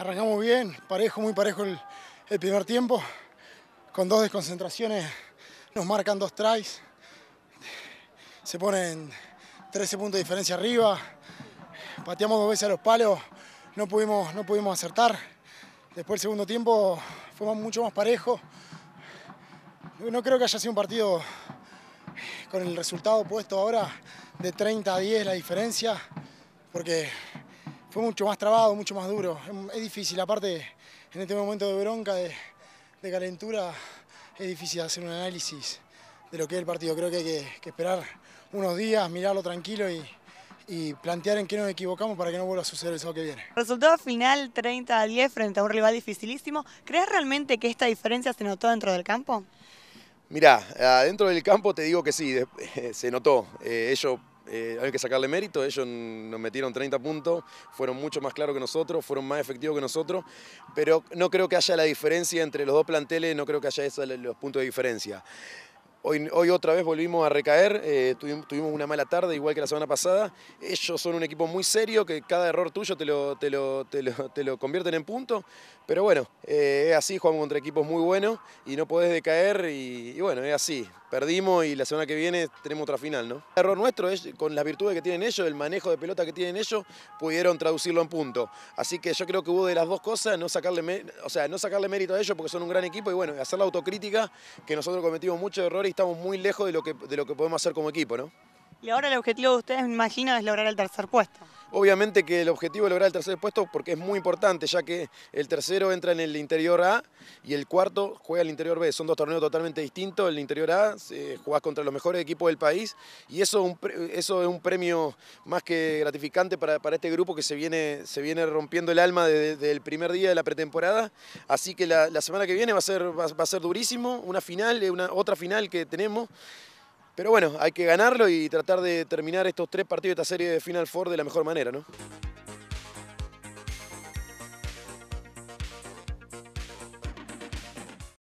arrancamos bien, parejo, muy parejo el, primer tiempo. Con dos desconcentraciones nos marcan dos tries. Se ponen 13 puntos de diferencia arriba. Pateamos dos veces a los palos, no pudimos, no pudimos acertar. Después el segundo tiempo fue mucho más parejo. No creo que haya sido un partido con el resultado puesto ahora de 30 a 10 la diferencia, porque fue mucho más trabado, mucho más duro. Es difícil, aparte en este momento de bronca, de, calentura, es difícil hacer un análisis de lo que es el partido. Creo que hay que, esperar unos días, mirarlo tranquilo y, plantear en qué nos equivocamos para que no vuelva a suceder el sábado que viene. Resultado final 30 a 10 frente a un rival dificilísimo. ¿Crees realmente que esta diferencia se notó dentro del campo? Mirá, dentro del campo te digo que sí, se notó. Eh, eh, hay que sacarle mérito, ellos nos metieron 30 puntos, fueron mucho más claros que nosotros, fueron más efectivos que nosotros, pero no creo que haya la diferencia entre los dos planteles, no creo que haya esos los puntos de diferencia. Hoy, hoy, otra vez volvimos a recaer, eh, tuvimos, una mala tarde igual que la semana pasada. Ellos son un equipo muy serio que cada error tuyo te lo, te te lo, convierten en punto. Pero bueno, eh, es así, jugamos contra equipos muy buenos y no podés decaer y bueno, es así perdimos y la semana que viene tenemos otra final, ¿no? error nuestro es, con las virtudes que tienen ellos, el manejo de pelota que tienen ellos, pudieron traducirlo en punto. Así que yo creo que hubo de las dos cosas, no sacarle, o sea, no sacarle mérito a ellos porque son un gran equipo y bueno, hacer la autocrítica, que nosotros cometimos muchos errores y estamos muy lejos de lo que, de lo que podemos hacer como equipo, ¿no? Y ahora el objetivo de ustedes, me imagino, es lograr el tercer puesto. Obviamente que el objetivo es lograr el tercer puesto porque es muy importante, ya que el tercero entra en el interior A y el cuarto juega el interior B. Son dos torneos totalmente distintos. El interior A eh, jugás contra los mejores equipos del país y eso, eso es un premio más que gratificante para, para, este grupo que se viene, se viene rompiendo el alma desde, el primer día de la pretemporada. Así que la, semana que viene va a ser, a ser durísimo. Una final, eh, una, otra final que tenemos. Pero bueno, hay que ganarlo y tratar de terminar estos tres partidos de esta serie de Final Four de la mejor manera, ¿no?